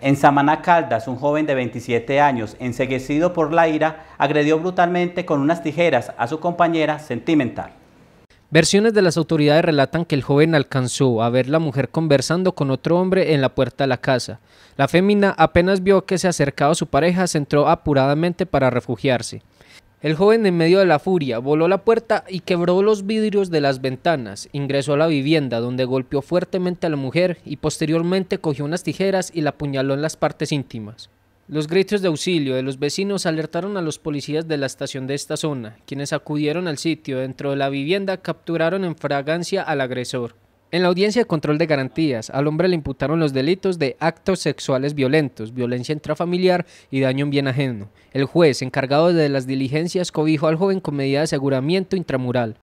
En Samaná Caldas, un joven de 27 años, enseguecido por la ira, agredió brutalmente con unas tijeras a su compañera sentimental. Versiones de las autoridades relatan que el joven alcanzó a ver la mujer conversando con otro hombre en la puerta de la casa. La fémina apenas vio que se acercaba a su pareja, se entró apuradamente para refugiarse. El joven en medio de la furia voló la puerta y quebró los vidrios de las ventanas. Ingresó a la vivienda donde golpeó fuertemente a la mujer y posteriormente cogió unas tijeras y la apuñaló en las partes íntimas. Los gritos de auxilio de los vecinos alertaron a los policías de la estación de esta zona, quienes acudieron al sitio dentro de la vivienda capturaron en fragancia al agresor. En la audiencia de control de garantías, al hombre le imputaron los delitos de actos sexuales violentos, violencia intrafamiliar y daño en bien ajeno. El juez, encargado de las diligencias, cobijo al joven con medida de aseguramiento intramural.